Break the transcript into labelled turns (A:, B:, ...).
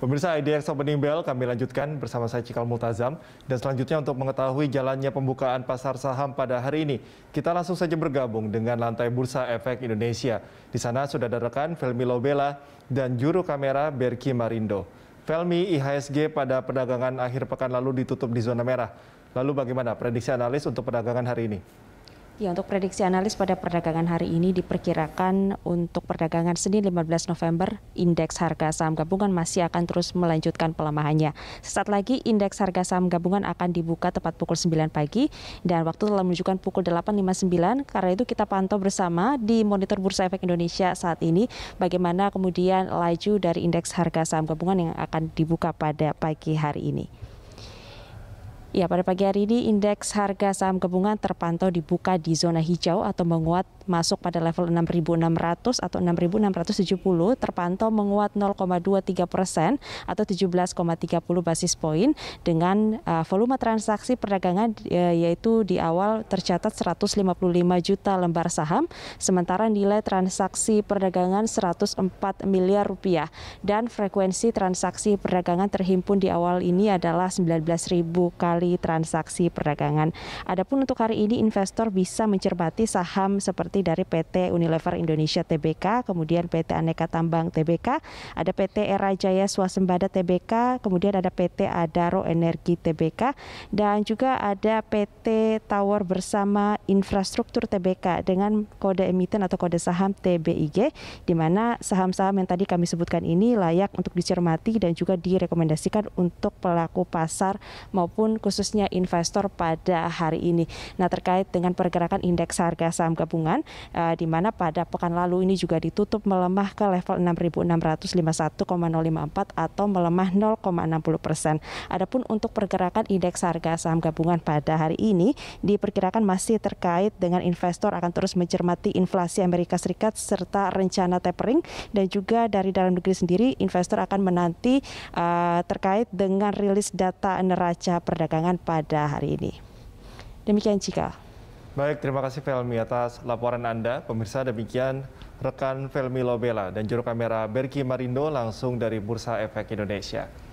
A: Pemirsa IDX Opening Bell kami lanjutkan bersama saya Cikal Multazam dan selanjutnya untuk mengetahui jalannya pembukaan pasar saham pada hari ini kita langsung saja bergabung dengan lantai Bursa Efek Indonesia. Di sana sudah ada rekan Felmi Lobela dan juru kamera Berki Marindo. Felmi, IHSG pada perdagangan akhir pekan lalu ditutup di zona merah. Lalu bagaimana prediksi analis untuk perdagangan hari ini?
B: Ya, untuk prediksi analis pada perdagangan hari ini diperkirakan untuk perdagangan Senin 15 November, indeks harga saham gabungan masih akan terus melanjutkan pelemahannya. Sesaat lagi, indeks harga saham gabungan akan dibuka tepat pukul 9 pagi dan waktu telah menunjukkan pukul 8.59. Karena itu kita pantau bersama di monitor Bursa Efek Indonesia saat ini bagaimana kemudian laju dari indeks harga saham gabungan yang akan dibuka pada pagi hari ini. Ya, pada pagi hari ini indeks harga saham gabungan terpantau dibuka di zona hijau atau menguat masuk pada level 6.600 atau 6.670 terpantau menguat 0,23 persen atau 17,30 basis poin dengan uh, volume transaksi perdagangan uh, yaitu di awal tercatat 155 juta lembar saham sementara nilai transaksi perdagangan 104 miliar rupiah dan frekuensi transaksi perdagangan terhimpun di awal ini adalah 19.000 kali kali transaksi perdagangan. Adapun untuk hari ini investor bisa mencermati saham seperti dari PT Unilever Indonesia Tbk, kemudian PT Aneka Tambang Tbk, ada PT Era Jaya Swasembada Tbk, kemudian ada PT Adaro Energi Tbk dan juga ada PT Tower Bersama Infrastruktur Tbk dengan kode emiten atau kode saham TBIG di mana saham-saham yang tadi kami sebutkan ini layak untuk dicermati dan juga direkomendasikan untuk pelaku pasar maupun khususnya investor pada hari ini. Nah terkait dengan pergerakan indeks harga saham gabungan eh, di mana pada pekan lalu ini juga ditutup melemah ke level 6.651,054 atau melemah 0,60 persen. Adapun untuk pergerakan indeks harga saham gabungan pada hari ini diperkirakan masih terkait dengan investor akan terus mencermati inflasi Amerika Serikat serta rencana tapering dan juga dari dalam negeri sendiri investor akan menanti uh, terkait dengan rilis data neraca perdagangan perdagangan pada hari ini. Demikian jika.
A: Baik, terima kasih Felmi atas laporan Anda. Pemirsa demikian rekan Felmi Lobela dan juru kamera Berki Marindo langsung dari Bursa Efek Indonesia.